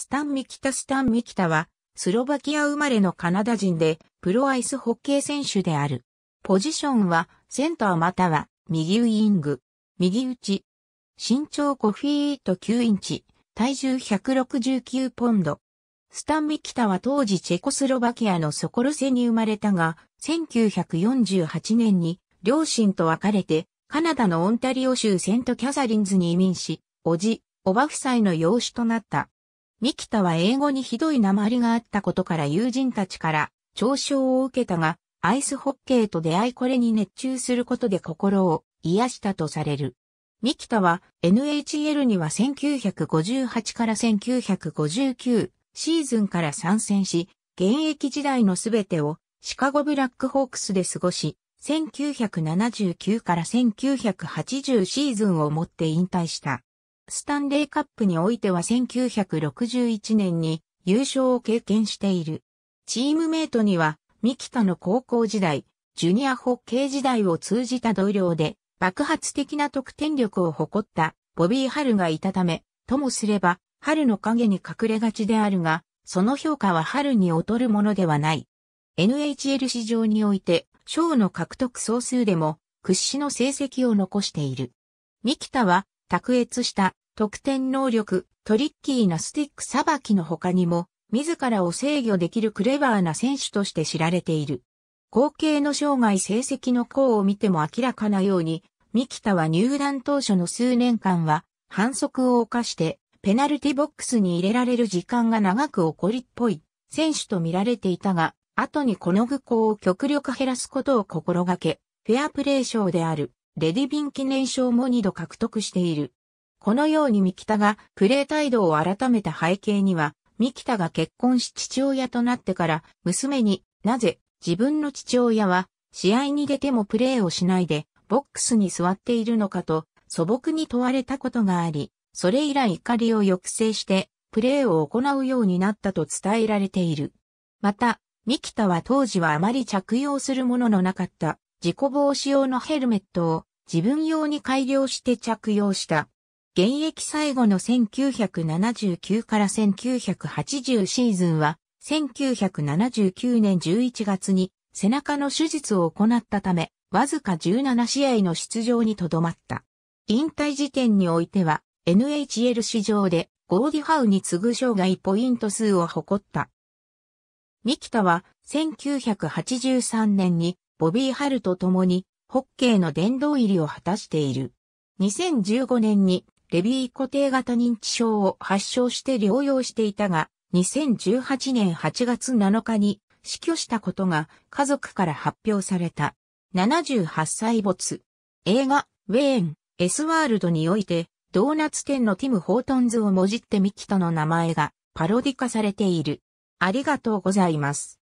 スタン・ミキタ・スタン・ミキタは、スロバキア生まれのカナダ人で、プロアイスホッケー選手である。ポジションは、センターまたは、右ウイング、右打ち。身長5フィート9インチ、体重169ポンド。スタン・ミキタは当時チェコスロバキアのソコルセに生まれたが、1948年に両親と別れて、カナダのオンタリオ州セントキャサリンズに移民し、おじ、おば夫妻の養子となった。三木田は英語にひどい鉛があったことから友人たちから嘲笑を受けたが、アイスホッケーと出会いこれに熱中することで心を癒したとされる。三木田は NHL には1958から1959シーズンから参戦し、現役時代のすべてをシカゴブラックホークスで過ごし、1979から1980シーズンをもって引退した。スタンレーカップにおいては1961年に優勝を経験している。チームメイトには、三木田の高校時代、ジュニアホッケー時代を通じた同僚で、爆発的な得点力を誇ったボビー・ハルがいたため、ともすれば、ハルの影に隠れがちであるが、その評価はハルに劣るものではない。NHL 市場において、賞の獲得総数でも、屈指の成績を残している。三木田は、卓越した得点能力、トリッキーなスティックさばきの他にも、自らを制御できるクレバーな選手として知られている。後継の生涯成績の項を見ても明らかなように、三木田は入団当初の数年間は、反則を犯して、ペナルティボックスに入れられる時間が長く起こりっぽい選手と見られていたが、後にこの愚行を極力減らすことを心がけ、フェアプレー賞であるレディビン記念賞も二度獲得している。このように三木田がプレー態度を改めた背景には、三木田が結婚し父親となってから娘になぜ自分の父親は試合に出てもプレーをしないでボックスに座っているのかと素朴に問われたことがあり、それ以来怒りを抑制してプレーを行うようになったと伝えられている。また、三木田は当時はあまり着用するもののなかった自己防止用のヘルメットを自分用に改良して着用した。現役最後の1979から1980シーズンは、1979年11月に背中の手術を行ったため、わずか17試合の出場にとどまった。引退時点においては、NHL 史上でゴーディハウに次ぐ生涯ポイント数を誇った。三キタは1983年にボビー・ハルと共にホッケーの殿堂入りを果たしている。2015年にレビー固定型認知症を発症して療養していたが、2018年8月7日に死去したことが家族から発表された。78歳没。映画、ウェーン、エスワールドにおいて、ドーナツ店のティム・ホートンズをもじってミキとの名前がパロディ化されている。ありがとうございます。